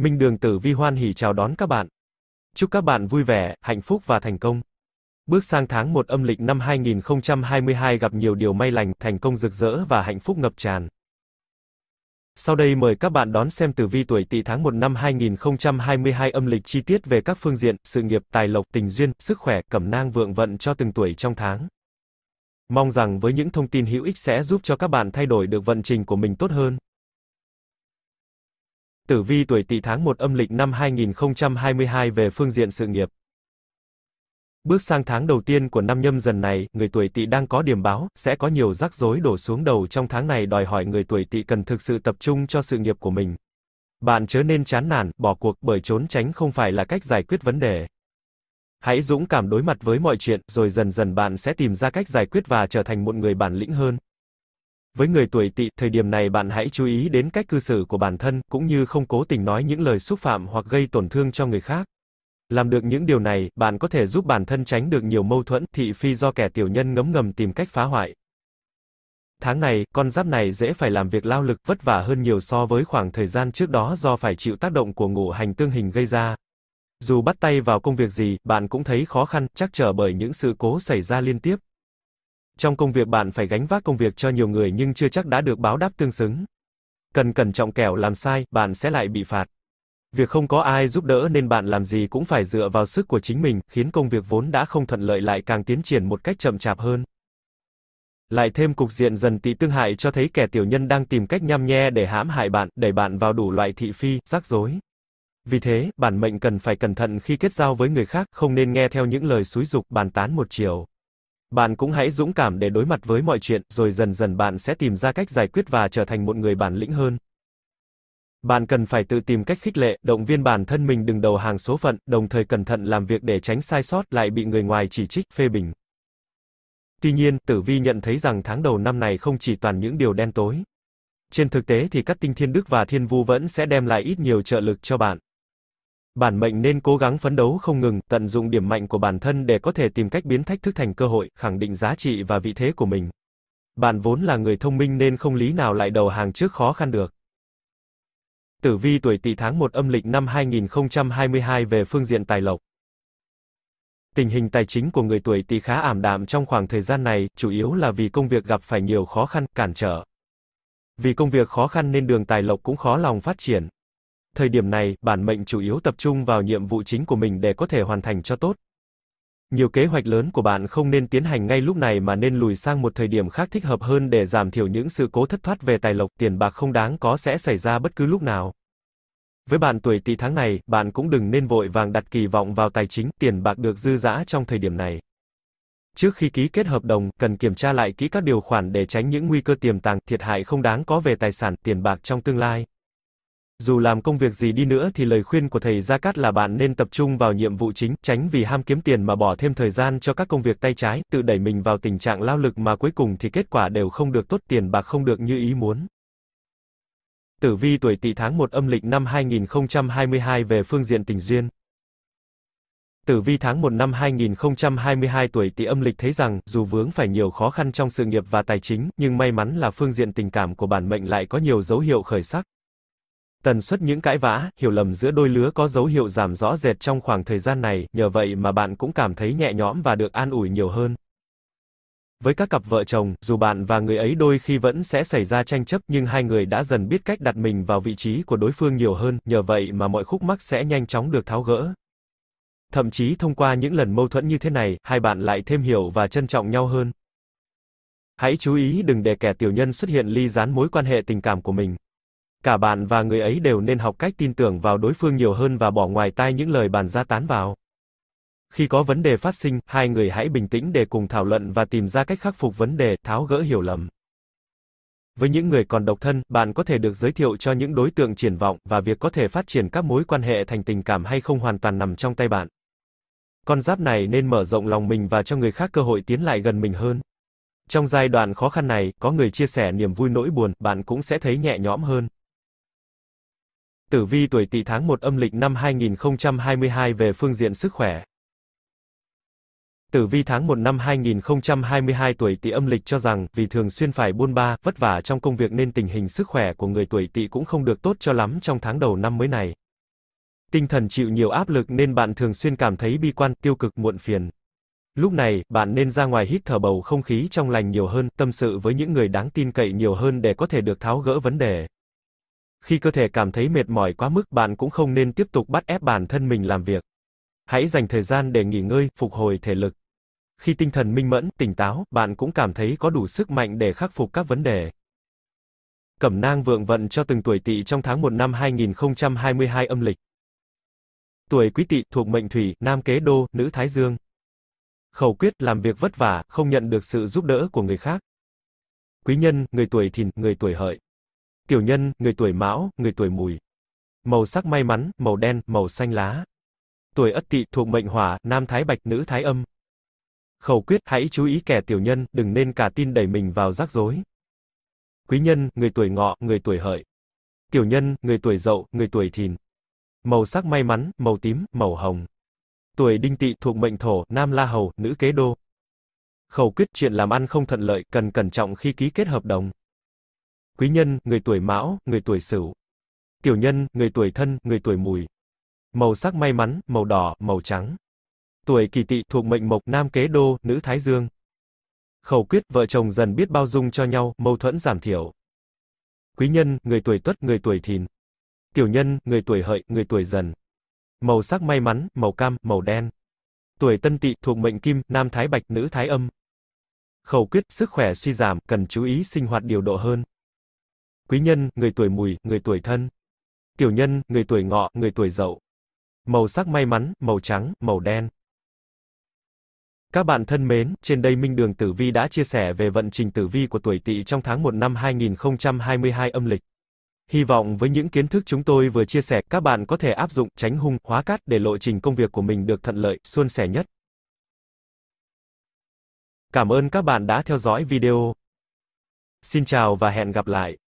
Minh Đường Tử Vi hoan hỉ chào đón các bạn. Chúc các bạn vui vẻ, hạnh phúc và thành công. Bước sang tháng 1 âm lịch năm 2022 gặp nhiều điều may lành, thành công rực rỡ và hạnh phúc ngập tràn. Sau đây mời các bạn đón xem tử vi tuổi Tỵ tháng 1 năm 2022 âm lịch chi tiết về các phương diện sự nghiệp, tài lộc, tình duyên, sức khỏe, cẩm nang vượng vận cho từng tuổi trong tháng. Mong rằng với những thông tin hữu ích sẽ giúp cho các bạn thay đổi được vận trình của mình tốt hơn tử vi tuổi Tỵ tháng 1 âm lịch năm 2022 về phương diện sự nghiệp. Bước sang tháng đầu tiên của năm nhâm dần này, người tuổi Tỵ đang có điểm báo, sẽ có nhiều rắc rối đổ xuống đầu trong tháng này đòi hỏi người tuổi Tỵ cần thực sự tập trung cho sự nghiệp của mình. Bạn chớ nên chán nản, bỏ cuộc bởi trốn tránh không phải là cách giải quyết vấn đề. Hãy dũng cảm đối mặt với mọi chuyện, rồi dần dần bạn sẽ tìm ra cách giải quyết và trở thành một người bản lĩnh hơn. Với người tuổi tỵ, thời điểm này bạn hãy chú ý đến cách cư xử của bản thân, cũng như không cố tình nói những lời xúc phạm hoặc gây tổn thương cho người khác. Làm được những điều này, bạn có thể giúp bản thân tránh được nhiều mâu thuẫn, thị phi do kẻ tiểu nhân ngấm ngầm tìm cách phá hoại. Tháng này, con giáp này dễ phải làm việc lao lực vất vả hơn nhiều so với khoảng thời gian trước đó do phải chịu tác động của ngũ hành tương hình gây ra. Dù bắt tay vào công việc gì, bạn cũng thấy khó khăn, chắc trở bởi những sự cố xảy ra liên tiếp. Trong công việc bạn phải gánh vác công việc cho nhiều người nhưng chưa chắc đã được báo đáp tương xứng. Cần cẩn trọng kẻo làm sai, bạn sẽ lại bị phạt. Việc không có ai giúp đỡ nên bạn làm gì cũng phải dựa vào sức của chính mình, khiến công việc vốn đã không thuận lợi lại càng tiến triển một cách chậm chạp hơn. Lại thêm cục diện dần tị tương hại cho thấy kẻ tiểu nhân đang tìm cách nhăm nhe để hãm hại bạn, đẩy bạn vào đủ loại thị phi, rắc rối. Vì thế, bản mệnh cần phải cẩn thận khi kết giao với người khác, không nên nghe theo những lời xúi dục bàn tán một chiều. Bạn cũng hãy dũng cảm để đối mặt với mọi chuyện, rồi dần dần bạn sẽ tìm ra cách giải quyết và trở thành một người bản lĩnh hơn. Bạn cần phải tự tìm cách khích lệ, động viên bản thân mình đừng đầu hàng số phận, đồng thời cẩn thận làm việc để tránh sai sót lại bị người ngoài chỉ trích, phê bình. Tuy nhiên, Tử Vi nhận thấy rằng tháng đầu năm này không chỉ toàn những điều đen tối. Trên thực tế thì các tinh thiên đức và thiên vu vẫn sẽ đem lại ít nhiều trợ lực cho bạn. Bản mệnh nên cố gắng phấn đấu không ngừng, tận dụng điểm mạnh của bản thân để có thể tìm cách biến thách thức thành cơ hội, khẳng định giá trị và vị thế của mình. Bạn vốn là người thông minh nên không lý nào lại đầu hàng trước khó khăn được. Tử vi tuổi Tỵ tháng 1 âm lịch năm 2022 về phương diện tài lộc. Tình hình tài chính của người tuổi Tỵ khá ảm đạm trong khoảng thời gian này, chủ yếu là vì công việc gặp phải nhiều khó khăn, cản trở. Vì công việc khó khăn nên đường tài lộc cũng khó lòng phát triển. Thời điểm này, bản mệnh chủ yếu tập trung vào nhiệm vụ chính của mình để có thể hoàn thành cho tốt. Nhiều kế hoạch lớn của bạn không nên tiến hành ngay lúc này mà nên lùi sang một thời điểm khác thích hợp hơn để giảm thiểu những sự cố thất thoát về tài lộc, tiền bạc không đáng có sẽ xảy ra bất cứ lúc nào. Với bạn tuổi Tỵ tháng này, bạn cũng đừng nên vội vàng đặt kỳ vọng vào tài chính, tiền bạc được dư dã trong thời điểm này. Trước khi ký kết hợp đồng, cần kiểm tra lại kỹ các điều khoản để tránh những nguy cơ tiềm tàng, thiệt hại không đáng có về tài sản, tiền bạc trong tương lai. Dù làm công việc gì đi nữa thì lời khuyên của thầy Gia Cát là bạn nên tập trung vào nhiệm vụ chính, tránh vì ham kiếm tiền mà bỏ thêm thời gian cho các công việc tay trái, tự đẩy mình vào tình trạng lao lực mà cuối cùng thì kết quả đều không được tốt, tiền bạc không được như ý muốn. Tử vi tuổi Tỵ tháng 1 âm lịch năm 2022 về phương diện tình duyên. Tử vi tháng 1 năm 2022 tuổi Tỵ âm lịch thấy rằng, dù vướng phải nhiều khó khăn trong sự nghiệp và tài chính, nhưng may mắn là phương diện tình cảm của bản mệnh lại có nhiều dấu hiệu khởi sắc. Tần suất những cãi vã, hiểu lầm giữa đôi lứa có dấu hiệu giảm rõ rệt trong khoảng thời gian này, nhờ vậy mà bạn cũng cảm thấy nhẹ nhõm và được an ủi nhiều hơn. Với các cặp vợ chồng, dù bạn và người ấy đôi khi vẫn sẽ xảy ra tranh chấp, nhưng hai người đã dần biết cách đặt mình vào vị trí của đối phương nhiều hơn, nhờ vậy mà mọi khúc mắc sẽ nhanh chóng được tháo gỡ. Thậm chí thông qua những lần mâu thuẫn như thế này, hai bạn lại thêm hiểu và trân trọng nhau hơn. Hãy chú ý đừng để kẻ tiểu nhân xuất hiện ly gián mối quan hệ tình cảm của mình cả bạn và người ấy đều nên học cách tin tưởng vào đối phương nhiều hơn và bỏ ngoài tai những lời bàn ra tán vào. Khi có vấn đề phát sinh, hai người hãy bình tĩnh để cùng thảo luận và tìm ra cách khắc phục vấn đề, tháo gỡ hiểu lầm. Với những người còn độc thân, bạn có thể được giới thiệu cho những đối tượng triển vọng và việc có thể phát triển các mối quan hệ thành tình cảm hay không hoàn toàn nằm trong tay bạn. Con giáp này nên mở rộng lòng mình và cho người khác cơ hội tiến lại gần mình hơn. Trong giai đoạn khó khăn này, có người chia sẻ niềm vui nỗi buồn, bạn cũng sẽ thấy nhẹ nhõm hơn. Tử vi tuổi Tỵ tháng 1 âm lịch năm 2022 về phương diện sức khỏe. Tử vi tháng 1 năm 2022 tuổi Tỵ âm lịch cho rằng, vì thường xuyên phải buôn ba, vất vả trong công việc nên tình hình sức khỏe của người tuổi Tỵ cũng không được tốt cho lắm trong tháng đầu năm mới này. Tinh thần chịu nhiều áp lực nên bạn thường xuyên cảm thấy bi quan, tiêu cực, muộn phiền. Lúc này, bạn nên ra ngoài hít thở bầu không khí trong lành nhiều hơn, tâm sự với những người đáng tin cậy nhiều hơn để có thể được tháo gỡ vấn đề. Khi cơ thể cảm thấy mệt mỏi quá mức, bạn cũng không nên tiếp tục bắt ép bản thân mình làm việc. Hãy dành thời gian để nghỉ ngơi, phục hồi thể lực. Khi tinh thần minh mẫn, tỉnh táo, bạn cũng cảm thấy có đủ sức mạnh để khắc phục các vấn đề. Cẩm nang vượng vận cho từng tuổi tỵ trong tháng 1 năm 2022 âm lịch. Tuổi quý tỵ thuộc mệnh thủy, nam kế đô, nữ thái dương. Khẩu quyết làm việc vất vả, không nhận được sự giúp đỡ của người khác. Quý nhân, người tuổi thìn, người tuổi hợi. Tiểu nhân, người tuổi mão, người tuổi mùi. Màu sắc may mắn, màu đen, màu xanh lá. Tuổi ất tỵ thuộc mệnh hỏa, nam thái bạch, nữ thái âm. Khẩu quyết, hãy chú ý kẻ tiểu nhân, đừng nên cả tin đẩy mình vào rắc rối. Quý nhân, người tuổi ngọ, người tuổi hợi. Tiểu nhân, người tuổi dậu, người tuổi thìn. Màu sắc may mắn, màu tím, màu hồng. Tuổi đinh tỵ thuộc mệnh thổ, nam la hầu, nữ kế đô. Khẩu quyết chuyện làm ăn không thuận lợi, cần cẩn trọng khi ký kết hợp đồng quý nhân, người tuổi mão, người tuổi sửu. Tiểu nhân, người tuổi thân, người tuổi mùi. Màu sắc may mắn, màu đỏ, màu trắng. Tuổi kỳ tỵ thuộc mệnh mộc, nam kế đô, nữ thái dương. Khẩu quyết, vợ chồng dần biết bao dung cho nhau, mâu thuẫn giảm thiểu. Quý nhân, người tuổi tuất, người tuổi thìn. Tiểu nhân, người tuổi hợi, người tuổi dần. Màu sắc may mắn, màu cam, màu đen. Tuổi tân tỵ thuộc mệnh kim, nam thái bạch, nữ thái âm. Khẩu quyết, sức khỏe suy giảm, cần chú ý sinh hoạt điều độ hơn quý nhân, người tuổi mùi, người tuổi thân. Tiểu nhân, người tuổi ngọ, người tuổi dậu. Màu sắc may mắn, màu trắng, màu đen. Các bạn thân mến, trên đây Minh Đường Tử Vi đã chia sẻ về vận trình tử vi của tuổi Tỵ trong tháng 1 năm 2022 âm lịch. Hy vọng với những kiến thức chúng tôi vừa chia sẻ, các bạn có thể áp dụng tránh hung, hóa cát để lộ trình công việc của mình được thuận lợi, suôn sẻ nhất. Cảm ơn các bạn đã theo dõi video. Xin chào và hẹn gặp lại.